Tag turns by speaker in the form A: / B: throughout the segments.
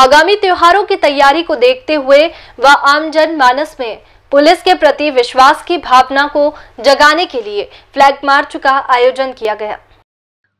A: आगामी त्योहारों की तैयारी को देखते हुए व आमजन मानस में पुलिस के प्रति विश्वास की भावना को जगाने के लिए फ्लैग मार्च का आयोजन किया गया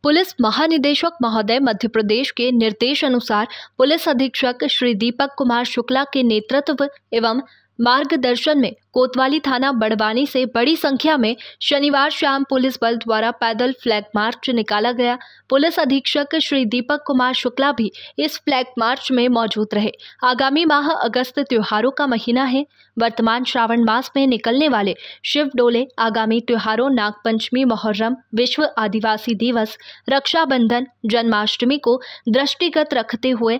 A: पुलिस महानिदेशक महोदय मध्य प्रदेश के निर्देश अनुसार पुलिस अधीक्षक श्री दीपक कुमार शुक्ला के नेतृत्व एवं मार्गदर्शन में कोतवाली थाना बड़वानी से बड़ी संख्या में शनिवार शाम पुलिस बल द्वारा पैदल फ्लैग मार्च निकाला गया पुलिस अधीक्षक श्री दीपक कुमार शुक्ला भी इस फ्लैग मार्च में मौजूद रहे आगामी माह अगस्त त्योहारों का महीना है वर्तमान श्रावण मास में निकलने वाले शिव डोले आगामी त्योहारों नागपंचमी मोहर्रम विश्व आदिवासी दिवस रक्षाबंधन जन्माष्टमी को दृष्टिगत रखते हुए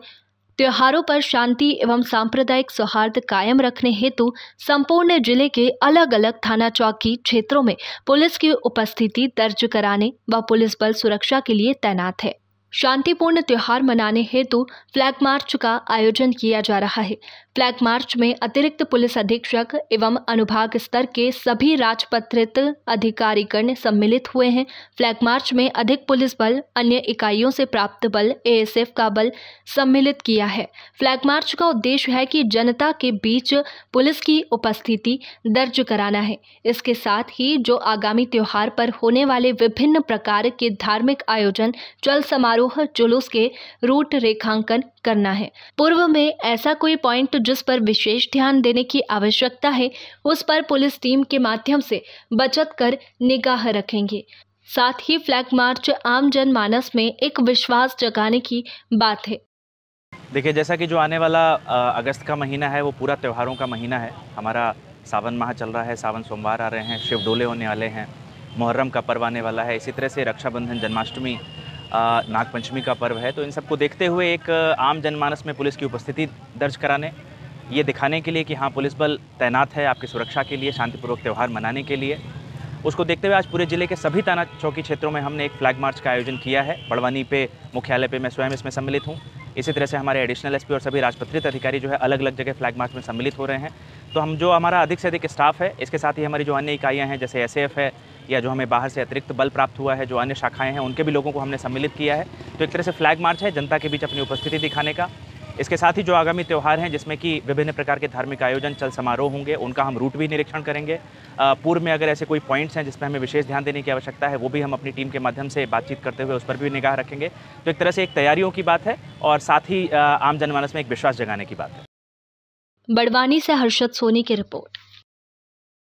A: त्योहारों पर शांति एवं सांप्रदायिक सौहार्द कायम रखने हेतु संपूर्ण जिले के अलग अलग थाना चौकी क्षेत्रों में पुलिस की उपस्थिति दर्ज कराने व पुलिस बल सुरक्षा के लिए तैनात है शांतिपूर्ण त्यौहार मनाने हेतु फ्लैग मार्च का आयोजन किया जा रहा है फ्लैग मार्च में अतिरिक्त पुलिस अधीक्षक एवं अनुभाग स्तर के सभी राजपत्रित अधिकारीगण सम्मिलित हुए हैं फ्लैग मार्च में अधिक पुलिस बल अन्य इकाइयों से प्राप्त बल एएसएफ का बल सम्मिलित किया है फ्लैग मार्च का उद्देश्य है कि जनता के बीच पुलिस की उपस्थिति दर्ज कराना है इसके साथ ही जो आगामी त्यौहार पर होने वाले विभिन्न प्रकार के धार्मिक आयोजन जल समारोह जुलूस के रूट रेखांकन करना है पूर्व में ऐसा कोई पॉइंट जिस पर विशेष ध्यान देने की आवश्यकता है उस पर पुलिस टीम के माध्यम से बचत कर निगाह रखेंगे साथ ही फ्लैग मार्च आम जन मानस में एक विश्वास जगाने की बात है
B: देखिए जैसा कि जो आने वाला अगस्त का महीना है वो पूरा त्योहारों का महीना है हमारा सावन माह चल रहा है सावन सोमवार आ रहे हैं शिव डोले होने वाले हैं मुहर्रम का पर्व आने वाला है इसी तरह से रक्षाबंधन जन्माष्टमी नागपंचमी का पर्व है तो इन सबको देखते हुए एक आम जनमानस में पुलिस की उपस्थिति दर्ज कराने ये दिखाने के लिए कि हाँ पुलिस बल तैनात है आपकी सुरक्षा के लिए शांतिपूर्वक त्यौहार मनाने के लिए उसको देखते हुए आज पूरे ज़िले के सभी थाना चौकी क्षेत्रों में हमने एक फ्लैग मार्च का आयोजन किया है बड़वानी पे मुख्यालय पे मैं स्वयं इसमें सम्मिलित हूँ इसी तरह से हमारे एडिशनल एसपी और सभी राजपत्रित अधिकारी जो है अलग अलग जगह फ्लैग मार्च में सम्मिलित हो रहे हैं तो हम जो हमारा अधिक से अधिक स्टाफ है इसके साथ ही हमारी जो अन्य इकाइयाँ हैं जैसे एस है या जो हमें बाहर से अतिरिक्त बल प्राप्त हुआ है जो अन्य शाखाएं हैं उनके भी लोगों को हमने सम्मिलित किया है तो एक तरह से फ्लैग मार्च है जनता के बीच अपनी उपस्थिति दिखाने का इसके साथ ही जो आगामी त्यौहार हैं जिसमें कि विभिन्न प्रकार के धार्मिक आयोजन चल समारोह होंगे उनका हम रूट भी निरीक्षण करेंगे पूर्व में अगर ऐसे कोई पॉइंट्स हैं जिसमें हमें विशेष ध्यान देने की आवश्यकता है वो भी हम अपनी टीम के माध्यम से बातचीत करते हुए उस पर भी निगाह रखेंगे तो एक तरह से एक तैयारियों की बात है और साथ ही आम जनमानस में एक विश्वास जगाने की बात है
A: बड़वानी से हर्षद सोनी की रिपोर्ट